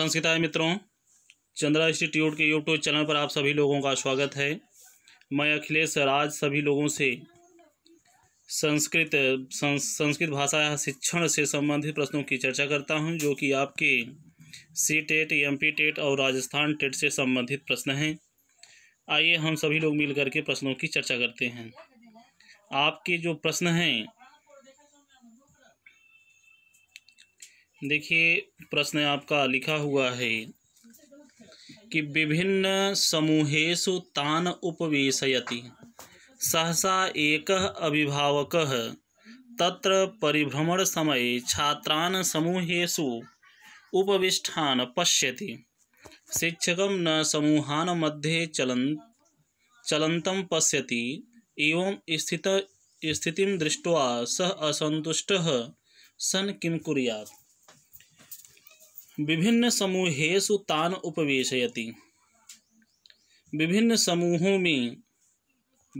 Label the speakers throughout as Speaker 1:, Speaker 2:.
Speaker 1: संस्कृताय मित्रों चंद्रा इंस्टीट्यूट के यूट्यूब चैनल पर आप सभी लोगों का स्वागत है मैं अखिलेश राज सभी लोगों से संस्कृत संस्कृत भाषा शिक्षण से संबंधित प्रश्नों की चर्चा करता हूं जो कि आपके C TET M P TET और राजस्थान टेट e से संबंधित प्रश्न हैं आइए हम सभी लोग मिल के प्रश्नों की चर्चा करते हैं आपके जो प्रश्न हैं देखिए प्रश्न आपका लिखा हुआ है कि विभिन्न समूहेशु तान उपवेशयति सहसा एक अभिभावक तत्र परिभ्रमण समय छात्रान समूहेशु उपविष्ठान पश्यति शिक्षक न समूहान मध्ये चलन चलत पश्यति एवं स्थित स्थिति दृष्टि सह असंतुष्ट सन् किं विभिन्न समूहेशु तान उपवेशयति विभिन्न समूहों में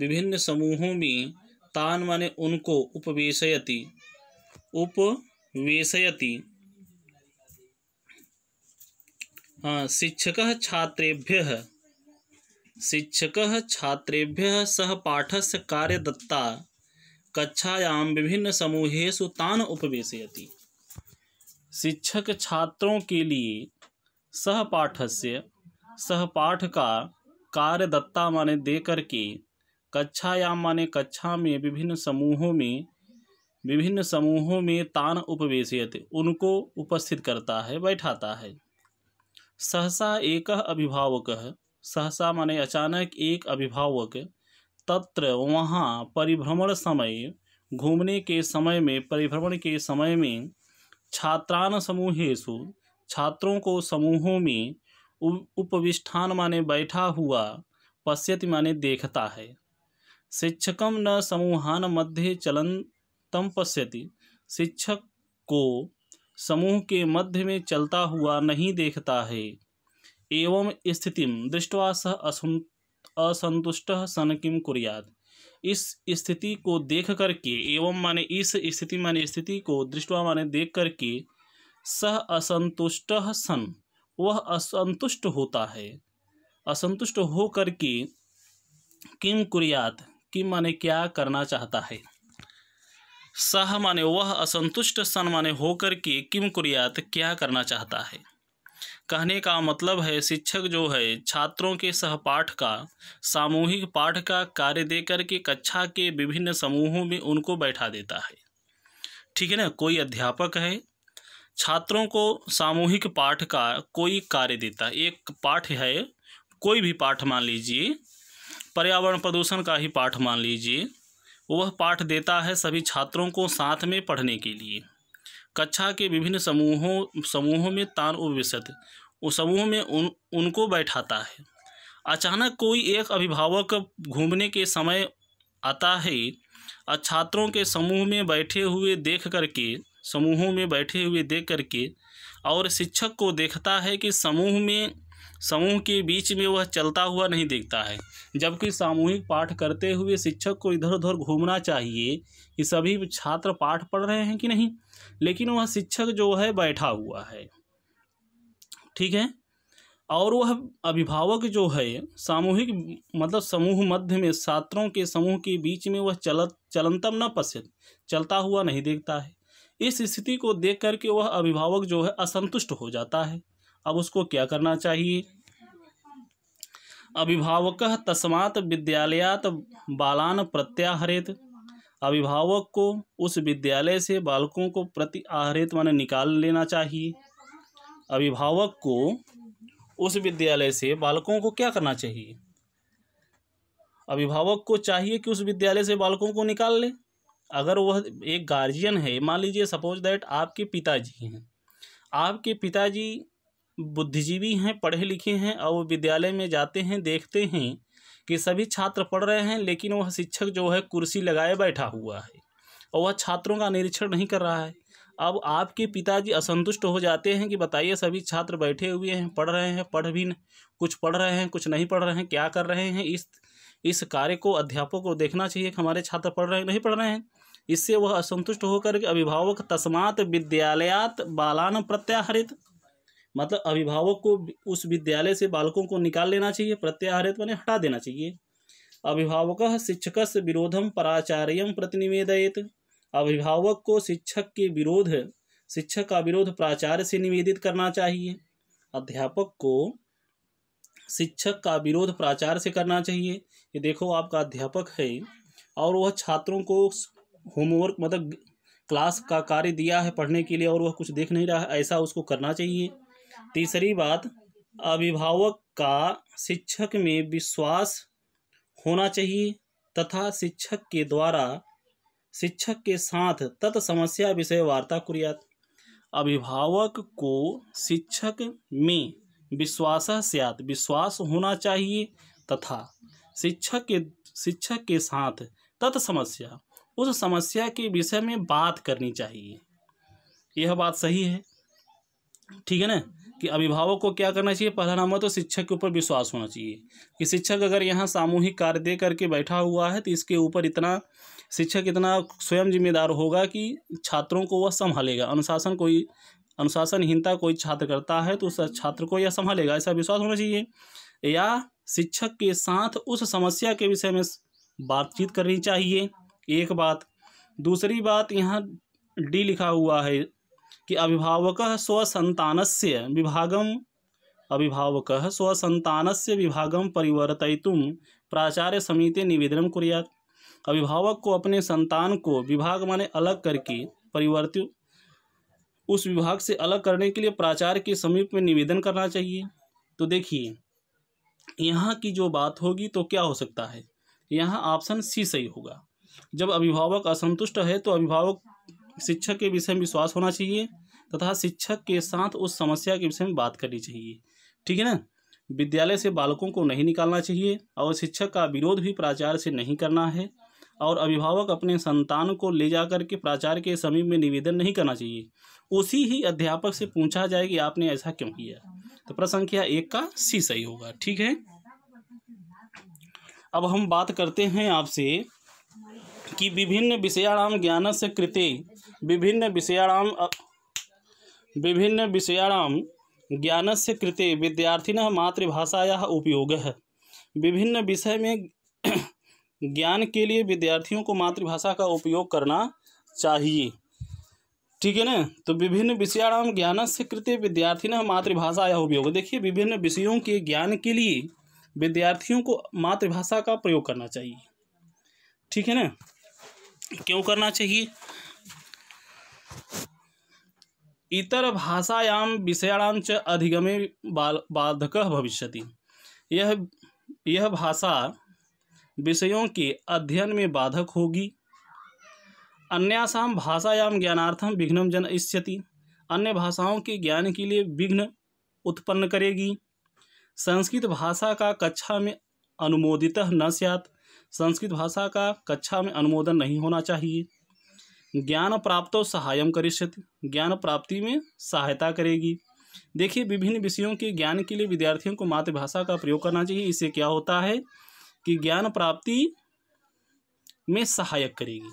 Speaker 1: विभिन्न समूहों में तान माने उनको उपवेशयति उपवेशयति हाँ शिक्षक छात्रेभ्य शिक्षक छात्रेभ्य सह पाठ से कार्यदत्ता कक्षायां विभिन्न समूहेशु तान उपवेशयति शिक्षक छात्रों के लिए सहपाठ से सहपाठ का कार्यदत्ता माने देकर के या माने कक्षा में विभिन्न समूहों में विभिन्न समूहों में तान उपवेशयते उनको उपस्थित करता है बैठाता है सहसा एक अभिभावक सहसा माने अचानक एक अभिभावक तत्र वहाँ परिभ्रमण समय घूमने के समय में परिभ्रमण के समय में छात्रान समूहेशु छात्रों को समूहों में उपविष्ठान माने बैठा हुआ पश्यति माने देखता है शिक्षकम न समूहान मध्य चलन तम पश्यति शिक्षक को समूह के मध्य में चलता हुआ नहीं देखता है एवं स्थिति दृष्टवा सह असंतुष्ट सन किम कुरियाद इस स्थिति को देख करके एवं माने इस स्थिति माने स्थिति को दृष्टवा माने देख करके सह असंतुष्ट सन वह असंतुष्ट होता है असंतुष्ट हो करके किम कुरियात किम माने क्या करना चाहता है सह माने वह असंतुष्ट सन माने होकर के किम कुरियात क्या करना चाहता है कहने का मतलब है शिक्षक जो है छात्रों के सहपाठ का सामूहिक पाठ का कार्य दे करके कक्षा के विभिन्न समूहों में उनको बैठा देता है ठीक है ना कोई अध्यापक है छात्रों को सामूहिक पाठ का कोई कार्य देता है एक पाठ है कोई भी पाठ मान लीजिए पर्यावरण प्रदूषण का ही पाठ मान लीजिए वह पाठ देता है सभी छात्रों को साथ में पढ़ने के लिए कक्षा के विभिन्न समूहों समूहों में तान उपविशत उस समूह में उन उनको बैठाता है अचानक कोई एक अभिभावक घूमने के समय आता है और छात्रों के समूह में बैठे हुए देख करके समूहों में बैठे हुए देख करके और शिक्षक को देखता है कि समूह में समूह के बीच में वह चलता हुआ नहीं देखता है जबकि सामूहिक पाठ करते हुए शिक्षक को इधर उधर घूमना चाहिए कि सभी छात्र पाठ पढ़ रहे हैं कि नहीं लेकिन वह शिक्षक जो है बैठा हुआ है ठीक है और वह अभिभावक जो है सामूहिक मतलब समूह मध्य में छात्रों के समूह के बीच में वह चल चलनतम न पश्य चलता हुआ नहीं देखता है इस स्थिति को देख करके वह अभिभावक जो है असंतुष्ट हो जाता है अब उसको क्या करना चाहिए अभिभावक तस्मात विद्यालयात बालान प्रत्याहरित अभिभावक को उस विद्यालय से बालकों को प्रति आहरित माने निकाल लेना चाहिए अभिभावक को उस विद्यालय से बालकों को क्या करना चाहिए अभिभावक को चाहिए कि उस विद्यालय से बालकों को निकाल ले अगर वह एक गार्जियन है मान लीजिए सपोज दैट आपके पिताजी हैं आपके पिताजी बुद्धिजीवी हैं पढ़े लिखे हैं और वो विद्यालय में जाते हैं देखते हैं कि सभी छात्र पढ़ रहे हैं लेकिन वह शिक्षक जो है कुर्सी लगाए बैठा हुआ है और वह छात्रों का निरीक्षण नहीं कर रहा है अब आपके पिताजी असंतुष्ट हो जाते हैं कि बताइए सभी छात्र बैठे हुए हैं पढ़ रहे हैं पढ़ भी कुछ पढ़ रहे हैं कुछ नहीं पढ़ रहे हैं क्या कर रहे हैं इस इस कार्य को अध्यापक को देखना चाहिए कि हमारे छात्र पढ़ रहे हैं नहीं पढ़ रहे हैं इससे वह असंतुष्ट होकर के अभिभावक तस्मात विद्यालयात बालान प्रत्याहरित मतलब अभिभावक को उस विद्यालय से बालकों को निकाल लेना चाहिए प्रत्याहारित मैंने हटा देना चाहिए अभिभावक शिक्षक से विरोधम प्राचार्यम प्रतिनिवेदित अभिभावक को शिक्षक के विरोध शिक्षक का विरोध प्राचार्य से निवेदित करना चाहिए अध्यापक को शिक्षक का विरोध प्राचार्य से करना चाहिए ये देखो आपका अध्यापक है और वह छात्रों को होमवर्क मतलब क्लास का कार्य दिया है पढ़ने के लिए और वह कुछ देख नहीं रहा है ऐसा उसको करना चाहिए तीसरी बात अभिभावक का शिक्षक में विश्वास होना चाहिए तथा शिक्षक के द्वारा शिक्षक के साथ तत् समस्या विषय वार्ता कुरियात अभिभावक को शिक्षक में विश्वास सियात विश्वास होना चाहिए तथा शिक्षक के शिक्षक के साथ तत् समस्या उस समस्या के विषय में बात करनी चाहिए यह बात सही है ठीक है ना कि अभिभावक को क्या करना चाहिए पहला नंबर तो शिक्षक के ऊपर विश्वास होना चाहिए कि शिक्षक अगर यहाँ सामूहिक कार्य दे करके बैठा हुआ है तो इसके ऊपर इतना शिक्षक इतना स्वयं जिम्मेदार होगा कि छात्रों को वह संभालेगा अनुशासन कोई अनुशासनहीनता कोई छात्र करता है तो उस छात्र को यह संभालेगा ऐसा विश्वास होना चाहिए या शिक्षक के साथ उस समस्या के विषय में बातचीत करनी चाहिए एक बात दूसरी बात यहाँ डी लिखा हुआ है कि अभिभावक स्वसंतान से विभागम अभिभावक स्वसंतान से विभागम परिवर्तित प्राचार्य समिति निवेदन कुरिया अभिभावक को अपने संतान को विभाग माने अलग करके परिवर्तित उस विभाग से अलग करने के लिए प्राचार्य के समीप में निवेदन करना चाहिए तो देखिए यहाँ की जो बात होगी तो क्या हो सकता है यहाँ ऑप्शन सी सही होगा जब अभिभावक असंतुष्ट है तो अभिभावक शिक्षक के विषय में विश्वास होना चाहिए तथा शिक्षक के साथ उस समस्या के विषय में बात करनी चाहिए ठीक है ना विद्यालय से बालकों को नहीं निकालना चाहिए और शिक्षक का विरोध भी प्राचार्य से नहीं करना है और अभिभावक अपने संतान को ले जाकर के प्राचार्य के समीप में निवेदन नहीं करना चाहिए उसी ही अध्यापक से पूछा जाए कि आपने ऐसा क्यों किया तो प्रश्न संख्या एक का सी सही होगा ठीक है अब हम बात करते हैं आपसे कि विभिन्न विषयाणाम ज्ञान से कृत्य विभिन्न विषयाणाम विभिन्न विषयाणाम ज्ञान से कृते मातृभाषाया उपयोग है विभिन्न विषय में ज्ञान के लिए विद्यार्थियों को मातृभाषा का उपयोग करना चाहिए ठीक है ना तो विभिन्न विषयाणाम ज्ञान से कृते विद्यार्थिन मातृभाषाया मातृभाषा या उपयोग देखिए विभिन्न विषयों के ज्ञान के लिए विद्यार्थियों को मातृभाषा का प्रयोग करना चाहिए ठीक है ना क्यों करना चाहिए इतर भाषायाम विषयाणच अधिगमे बाल बाधक भविष्य यह यह भाषा विषयों के अध्ययन में बाधक होगी अन्यासाम भाषायाम ज्ञानार्थम विघ्नम इष्यति अन्य भाषाओं के ज्ञान के लिए विघ्न उत्पन्न करेगी संस्कृत भाषा का कक्षा में अनुमोदित न सत संस्कृत भाषा का कक्षा में अनुमोदन नहीं होना चाहिए ज्ञान प्राप्तो सहायम करिष्यति ज्ञान प्राप्ति में सहायता करेगी देखिए विभिन्न विषयों के ज्ञान के लिए विद्यार्थियों को मातृभाषा का प्रयोग करना चाहिए इससे क्या होता है कि ज्ञान प्राप्ति में सहायक करेगी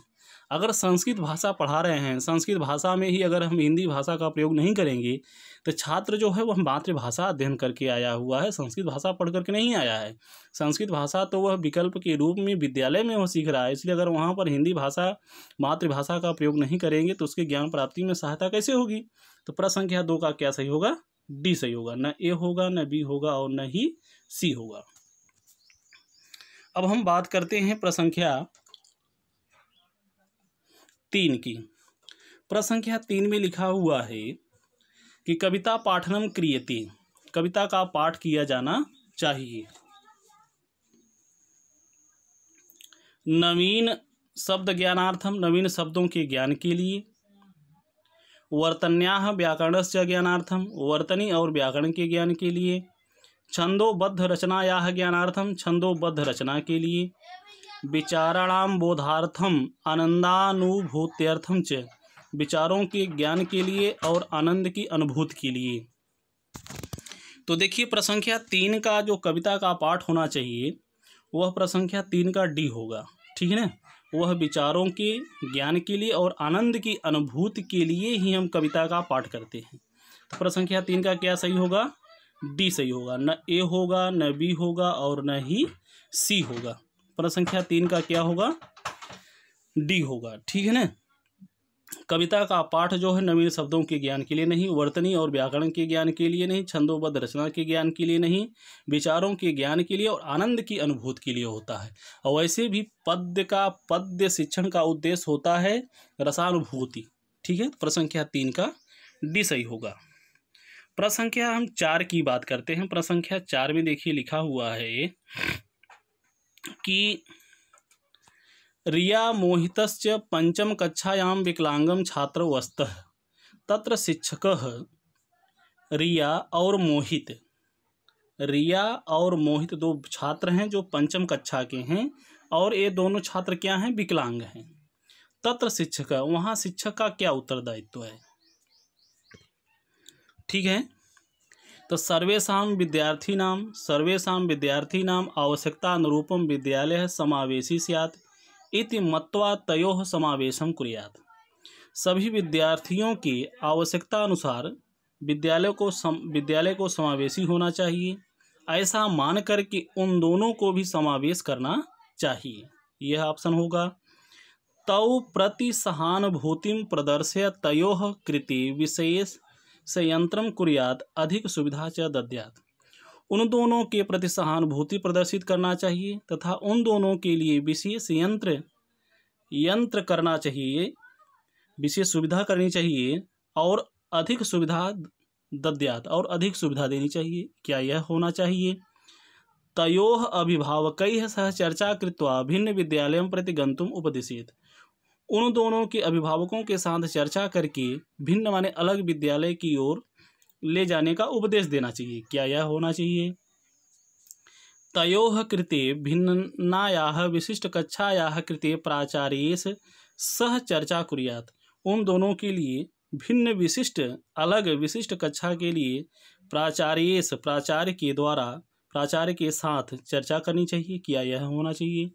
Speaker 1: अगर संस्कृत भाषा पढ़ा रहे हैं संस्कृत भाषा में ही अगर हम हिंदी भाषा का प्रयोग नहीं करेंगे तो छात्र जो है वह मातृभाषा अध्ययन करके आया हुआ है संस्कृत भाषा पढ़ करके नहीं आया है संस्कृत भाषा तो वह विकल्प के रूप में विद्यालय में वह सीख रहा है इसलिए अगर वहाँ पर हिंदी भाषा मातृभाषा का प्रयोग नहीं करेंगे तो उसके ज्ञान प्राप्ति में सहायता कैसे होगी तो प्रसंख्या दो का क्या सही होगा डी सही होगा न ए होगा न बी होगा और न ही सी होगा अब हम बात करते हैं प्रसंख्या तीन की प्रश्न संख्या तीन में लिखा हुआ है कि कविता पाठनम क्रियते कविता का पाठ किया जाना चाहिए नवीन शब्द ज्ञानार्थम नवीन शब्दों के ज्ञान के लिए वर्तन्या व्याकरण से ज्ञानार्थम वर्तनी और व्याकरण के ज्ञान के लिए छंदोबद्ध रचना या ज्ञानार्थम छंदोबद्ध रचना के लिए विचाराणाम बोधार्थम आनंदानुभूत्यर्थम च विचारों के ज्ञान के लिए और आनंद की अनुभूति के लिए तो देखिए प्रसंख्या तीन का जो कविता का पाठ होना चाहिए वह प्रसंख्या तीन का डी होगा ठीक है ना वह विचारों के ज्ञान के लिए और आनंद की अनुभूति के लिए ही हम कविता का पाठ करते हैं तो प्रसंख्या तीन का क्या सही होगा डी सही होगा न ए होगा न बी होगा और न ही सी होगा प्रश्न संख्या तीन का क्या होगा डी होगा ठीक है ना कविता का पाठ जो है नवीन शब्दों के ज्ञान के लिए नहीं वर्तनी और व्याकरण के ज्ञान के लिए नहीं छंदोबद्ध रचना के ज्ञान के लिए नहीं विचारों के ज्ञान के लिए और आनंद की अनुभूति के लिए होता है और वैसे भी पद्य का पद्य शिक्षण का उद्देश्य होता है रसानुभूति ठीक है प्रश्न संख्या तीन का डी सही होगा प्रश्न संख्या हम चार की बात करते हैं प्रश्न संख्या चार में देखिए लिखा हुआ है कि रिया मोहित पंचम कक्षायां विकलांग छात्र वस्त तत्र शिक्षक रिया और मोहित रिया और मोहित दो छात्र हैं जो पंचम कक्षा के हैं और ये दोनों छात्र क्या हैं विकलांग हैं तत्र शिक्षक वहाँ शिक्षक का क्या उत्तरदायित्व है ठीक है तो सर्वेशा विद्यार्थीना सर्वेशा विद्यार्थीना अनुरूप विद्यालय समावेशी सैत इति मत्वा तयो समावेश कुरियात सभी विद्यार्थियों की आवश्यकता अनुसार विद्यालय को सम विद्यालय को समावेशी होना चाहिए ऐसा मानकर कि उन दोनों को भी समावेश करना चाहिए यह ऑप्शन होगा तौ प्रति सहानुभूति प्रदर्शय तयो कृति विशेष संयंत्र कुरियात अधिक सुविधा च दद्यात उन दोनों के प्रति सहानुभूति प्रदर्शित करना चाहिए तथा उन दोनों के लिए विशेष यंत्र यंत्र करना चाहिए विशेष सुविधा करनी चाहिए और अधिक सुविधा दद्यात और अधिक सुविधा देनी चाहिए क्या यह होना चाहिए तयोः अभिभावक सह चर्चा कृत्वा भिन्न विद्यालय प्रति गंतुम उपदिशेत् उन दोनों के अभिभावकों के साथ चर्चा करके भिन्न माने अलग विद्यालय की ओर ले जाने का उपदेश देना चाहिए क्या यह होना चाहिए तयोह कृते विशिष्ट कक्षाया कृते प्राचार्येश सह चर्चा कुरियात उन दोनों के लिए भिन्न विशिष्ट अलग विशिष्ट कक्षा के लिए प्राचार्येश प्राचार्य के द्वारा प्राचार्य के साथ चर्चा करनी चाहिए क्या यह होना चाहिए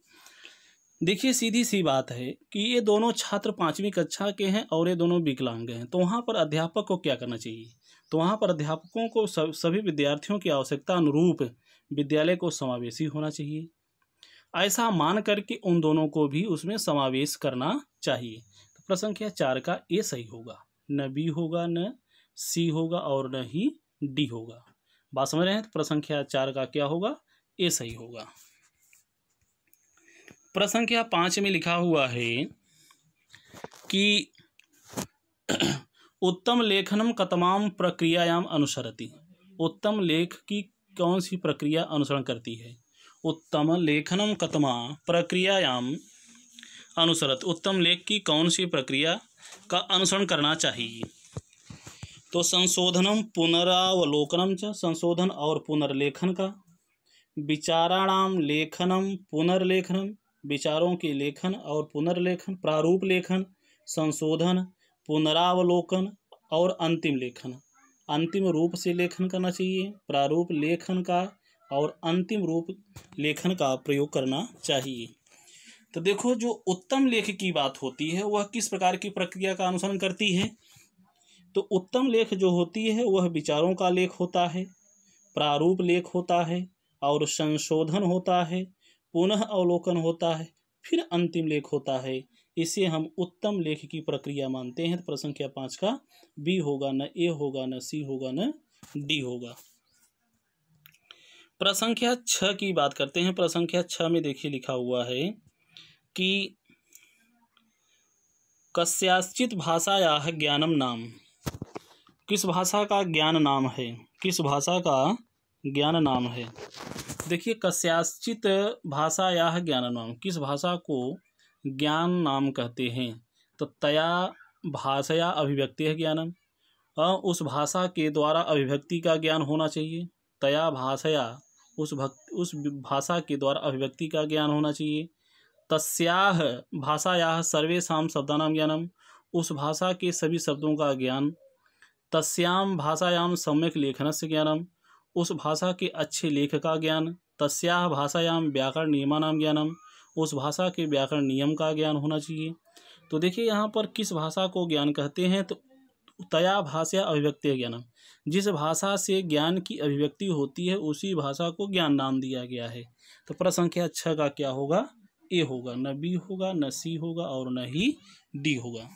Speaker 1: देखिए सीधी सी बात है कि ये दोनों छात्र पाँचवीं कक्षा के हैं और ये दोनों विकलांग हैं तो वहाँ पर अध्यापक को क्या करना चाहिए तो वहाँ पर अध्यापकों को सब सभी विद्यार्थियों की आवश्यकता अनुरूप विद्यालय को समावेशी होना चाहिए ऐसा मान करके उन दोनों को भी उसमें समावेश करना चाहिए तो प्रश्न चार का ए सही होगा न बी होगा न सी होगा और न ही डी होगा बात समझ रहे हैं तो प्रश्न चार का क्या होगा ए सही होगा प्रश्न क्या पाँच में लिखा हुआ है कि उत्तम लेखनम कतमाम प्रक्रियायाम अनुसरती उत्तम लेख की कौन सी प्रक्रिया अनुसरण करती है उत्तम लेखनम कतमा प्रक्रियायाम अनुसरत उत्तम लेख की कौन सी प्रक्रिया का अनुसरण करना चाहिए तो संशोधनम पुनरावलोकनम च संशोधन और पुनर्लेखन का विचाराणाम लेखनम पुनर्लेखनम विचारों के लेखन और पुनर्लेखन प्रारूप लेखन संशोधन पुनरावलोकन और अंतिम लेखन अंतिम रूप से लेखन करना चाहिए प्रारूप लेखन का और अंतिम रूप लेखन का प्रयोग करना चाहिए तो देखो जो उत्तम लेख की बात होती है वह किस प्रकार की प्रक्रिया का अनुसरण करती है तो उत्तम लेख जो होती है वह विचारों का लेख होता है प्रारूप लेख होता है और संशोधन होता है पुनः अवलोकन होता है फिर अंतिम लेख होता है इसे हम उत्तम लेख की प्रक्रिया मानते हैं तो प्रश्न संख्या पाँच का बी होगा न ए होगा न सी होगा न डी होगा प्रसंख्या छ की बात करते हैं प्रसंख्या छः में देखिए लिखा हुआ है कि या है ज्ञानम नाम किस भाषा का ज्ञान नाम है किस भाषा का ज्ञान नाम है देखिए कस्याश्चित भाषाया ज्ञान नाम किस भाषा को ज्ञान नाम कहते हैं तो तया भाषया अभिव्यक्ति है ज्ञानम उस भाषा के द्वारा अभिव्यक्ति का ज्ञान होना चाहिए तया भाषया उस भक्त उस भाषा के द्वारा अभिव्यक्ति का ज्ञान होना चाहिए तस्याह भाषायाह सर्वेशा शब्दानाम ज्ञानम उस भाषा के सभी शब्दों का ज्ञान तस्याम भाषायाम सम्यक लेखन से ज्ञानम उस भाषा के अच्छे लेख का ज्ञान तस्या भाषायाम व्याकरण नियमानाम ज्ञानम उस भाषा के व्याकरण नियम का ज्ञान होना चाहिए तो देखिए यहाँ पर किस भाषा को ज्ञान कहते हैं तो तया भाषा अभिव्यक्ति ज्ञानम जिस भाषा से ज्ञान की अभिव्यक्ति होती है उसी भाषा को ज्ञान नाम दिया गया है तो प्रश्न संख्या छः का क्या होगा ए होगा न बी होगा न सी होगा और न ही डी होगा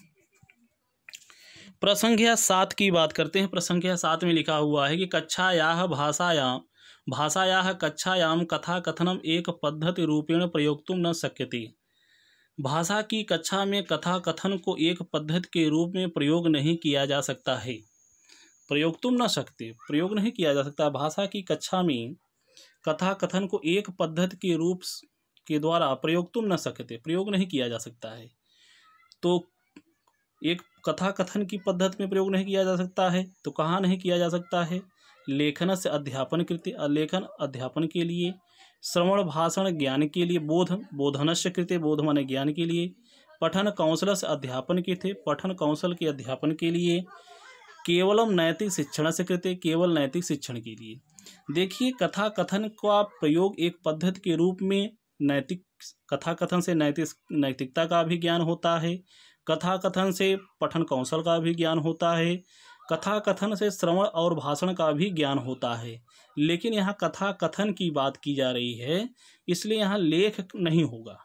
Speaker 1: प्रसंख्या सात की बात करते हैं प्रसंख्या सात में लिखा हुआ है कि कक्षाया भाषायाम भाषाया कक्षायाम कथा कथनम एक पद्धति रूपेण तुम न शक्यती भाषा की कक्षा में कथा कथन को एक पद्धति के रूप में प्रयोग नहीं किया जा सकता है प्रयोग तुम न सकते प्रयोग नहीं किया जा सकता भाषा की कक्षा में कथा कथन को एक पद्धति के रूप के द्वारा प्रयोग तुम न सकते प्रयोग नहीं किया जा सकता है तो एक कथा कथन की पद्धति में प्रयोग नहीं किया जा सकता है तो कहाँ नहीं किया जा सकता है लेखन से अध्यापन कृत्य लेखन अध्यापन के लिए श्रवण भाषण ज्ञान के लिए बोध बोधनस्य कृत्य बोध माने ज्ञान के लिए पठन कौशल से अध्यापन के थे पठन कौशल के अध्यापन के लिए केवलम नैतिक शिक्षण से कृत्य केवल नैतिक शिक्षण के लिए देखिए कथा कथन का प्रयोग एक पद्धति के रूप में नैतिक कथा कथन से नैतिक नैतिकता का भी ज्ञान होता है कथा कथन से पठन कौशल का भी ज्ञान होता है कथा कथन से श्रवण और भाषण का भी ज्ञान होता है लेकिन यहाँ कथा कथन की बात की जा रही है इसलिए यहाँ लेख नहीं होगा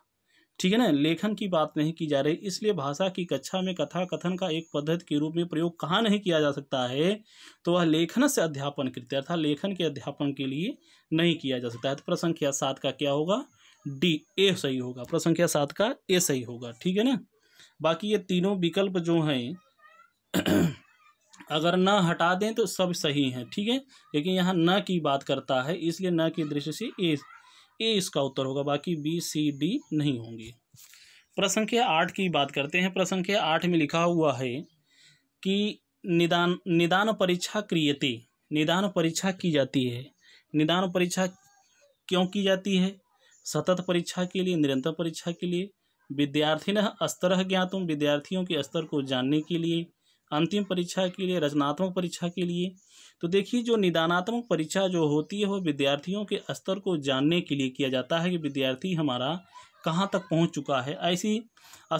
Speaker 1: ठीक है ना लेखन की बात नहीं की जा रही इसलिए भाषा की कक्षा में कथा कथन का एक पद्धति के रूप में प्रयोग कहाँ नहीं किया जा सकता है तो वह लेखन से अध्यापन कृत्य अर्थात लेखन के अध्यापन के लिए नहीं किया जा सकता है तो प्रसंख्या सात का क्या होगा डी ए सही होगा प्रसंख्या सात का ए सही होगा ठीक है ना बाकी ये तीनों विकल्प जो हैं अगर न हटा दें तो सब सही हैं ठीक है लेकिन यहाँ न की बात करता है इसलिए न की दृष्टि से ए ए इसका उत्तर होगा बाकी बी सी डी नहीं होंगे प्रश्न आठ की बात करते हैं प्रश्न आठ में लिखा हुआ है कि निदान निदान परीक्षा क्रियते निदान परीक्षा की जाती है निदान परीक्षा क्यों की जाती है सतत परीक्षा के लिए निरंतर परीक्षा के लिए विद्यार्थी स्तर ज्ञात विद्यार्थियों के स्तर को जानने के लिए अंतिम परीक्षा के लिए रचनात्मक परीक्षा के लिए तो देखिए जो निदानात्मक परीक्षा जो होती है वो विद्यार्थियों के स्तर को जानने के लिए किया जाता है कि विद्यार्थी हमारा कहाँ तक पहुँच चुका है ऐसी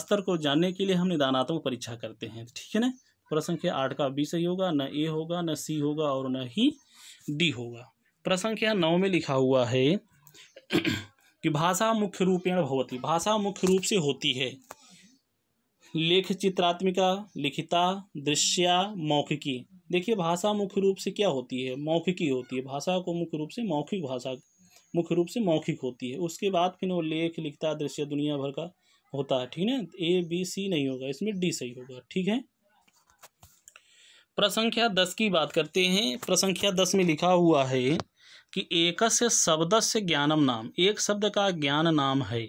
Speaker 1: स्तर को जानने के लिए हम निदानात्मक परीक्षा करते हैं ठीक है ना प्रश्न आठ का बी सही होगा न ए होगा न सी होगा और न ही डी होगा प्रश्न नौ में लिखा हुआ है कि भाषा मुख्य रूपेण भवती भाषा मुख्य रूप से होती है लेख चित्रात्मिका लिखिता दृश्या मौखिकी देखिए भाषा मुख्य रूप से क्या होती है मौखिकी होती है भाषा को मुख्य रूप से मौखिक भाषा मुख्य रूप से मौखिक होती है उसके बाद फिर वो लेख लिखता दृश्य दुनिया भर का होता है ठीक है ए बी सी नहीं होगा इसमें डी सही होगा ठीक है प्रसंख्या दस की बात करते हैं प्रसंख्या दस में लिखा हुआ है कि एक से शब्द से ज्ञानम नाम एक शब्द का ज्ञान नाम है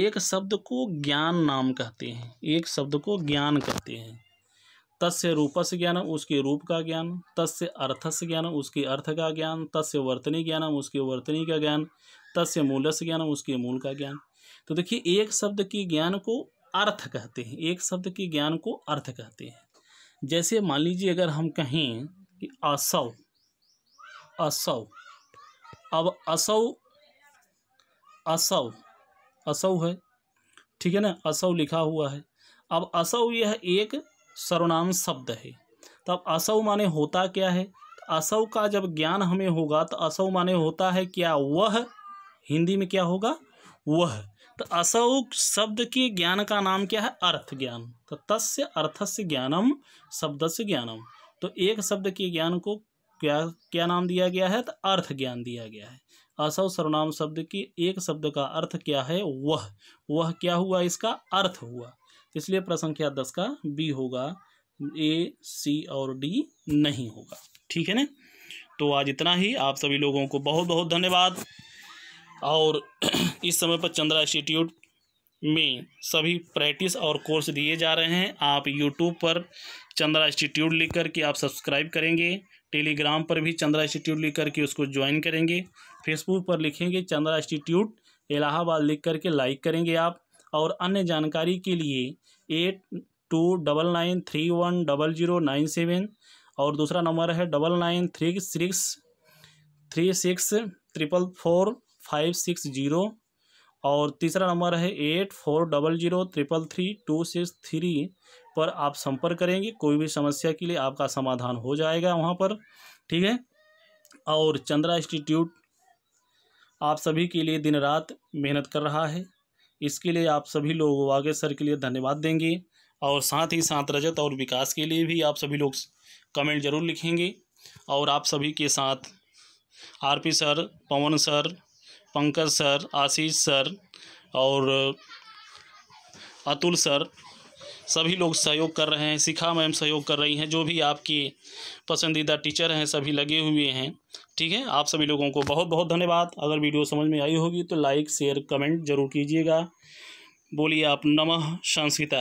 Speaker 1: एक शब्द को ज्ञान नाम कहते हैं एक शब्द को ज्ञान कहते हैं तस्य रूप से ज्ञान उसके रूप का ज्ञान तस्य अर्थ से ज्ञान उसके अर्थ का ज्ञान तस्य वर्तनी ज्ञान उसके वर्तनी का ज्ञान तस्य मूल से ज्ञान उसके मूल का ज्ञान तो देखिए एक शब्द की ज्ञान को अर्थ कहते हैं एक शब्द के ज्ञान को अर्थ कहते हैं जैसे मान लीजिए अगर हम कहें कि असव असव अब असौ असौ असौ है ठीक है ना असौ लिखा हुआ है अब असौ यह एक सर्वनाम शब्द है तब तो असौ माने होता क्या है असौ का जब ज्ञान हमें होगा तो असौ माने होता है क्या वह हिंदी में क्या होगा वह तो असौ शब्द के ज्ञान का नाम क्या है अर्थ ज्ञान तो तस्य अर्थस्य ज्ञानम शब्द से ज्ञानम तो एक शब्द के ज्ञान को क्या क्या नाम दिया गया है तो अर्थ ज्ञान दिया गया है असव सर्वनाम शब्द की एक शब्द का अर्थ क्या है वह वह क्या हुआ इसका अर्थ हुआ इसलिए प्रसंख्या दस का बी होगा ए सी और डी नहीं होगा ठीक है ना तो आज इतना ही आप सभी लोगों को बहुत बहुत धन्यवाद और इस समय पर चंद्रा इंस्टीट्यूट में सभी प्रैक्टिस और कोर्स दिए जा रहे हैं आप यूट्यूब पर चंद्रा इंस्टीट्यूट लिख कर के आप सब्सक्राइब करेंगे टेलीग्राम पर भी चंद्रा इंस्टीट्यूट लिख करके उसको ज्वाइन करेंगे फेसबुक पर लिखेंगे चंद्रा इंस्टीट्यूट इलाहाबाद लिख करके लाइक करेंगे आप और अन्य जानकारी के लिए eight two double nine three one double zero nine seven और दूसरा नंबर है double nine three six three six triple four five six zero और तीसरा नंबर है eight four double zero triple three two six three पर आप संपर्क करेंगे कोई भी समस्या के लिए आपका समाधान हो जाएगा वहाँ पर ठीक है और चंद्रा इंस्टीट्यूट आप सभी के लिए दिन रात मेहनत कर रहा है इसके लिए आप सभी लोग आगे सर के लिए धन्यवाद देंगे और साथ ही साथ रजत और विकास के लिए भी आप सभी लोग कमेंट जरूर लिखेंगे और आप सभी के साथ RP sir Pawan sir Pankaj sir Ashish sir और अतुल सर सभी लोग सहयोग कर रहे हैं शिखा मैम सहयोग कर रही हैं जो भी आपकी पसंदीदा टीचर हैं सभी लगे हुए हैं ठीक है आप सभी लोगों को बहुत बहुत धन्यवाद अगर वीडियो समझ में आई होगी तो लाइक शेयर कमेंट जरूर कीजिएगा बोलिए आप नमः संस्कृत